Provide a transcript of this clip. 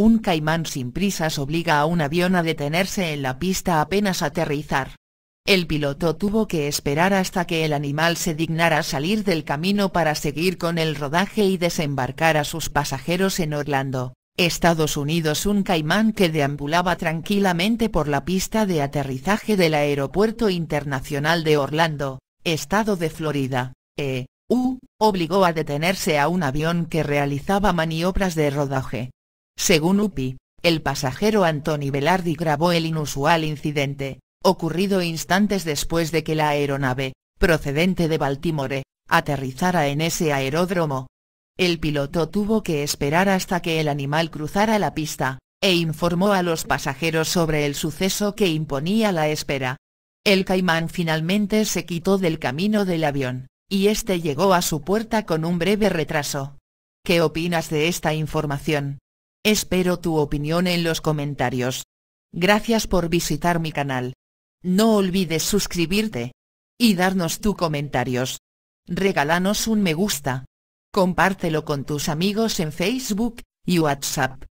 un caimán sin prisas obliga a un avión a detenerse en la pista apenas aterrizar. El piloto tuvo que esperar hasta que el animal se dignara salir del camino para seguir con el rodaje y desembarcar a sus pasajeros en Orlando, Estados Unidos. Un caimán que deambulaba tranquilamente por la pista de aterrizaje del Aeropuerto Internacional de Orlando, estado de Florida, E.U., obligó a detenerse a un avión que realizaba maniobras de rodaje. Según UPI, el pasajero Antoni Velardi grabó el inusual incidente, ocurrido instantes después de que la aeronave, procedente de Baltimore, aterrizara en ese aeródromo. El piloto tuvo que esperar hasta que el animal cruzara la pista, e informó a los pasajeros sobre el suceso que imponía la espera. El caimán finalmente se quitó del camino del avión, y este llegó a su puerta con un breve retraso. ¿Qué opinas de esta información? Espero tu opinión en los comentarios. Gracias por visitar mi canal. No olvides suscribirte. Y darnos tus comentarios. Regálanos un me gusta. Compártelo con tus amigos en Facebook y WhatsApp.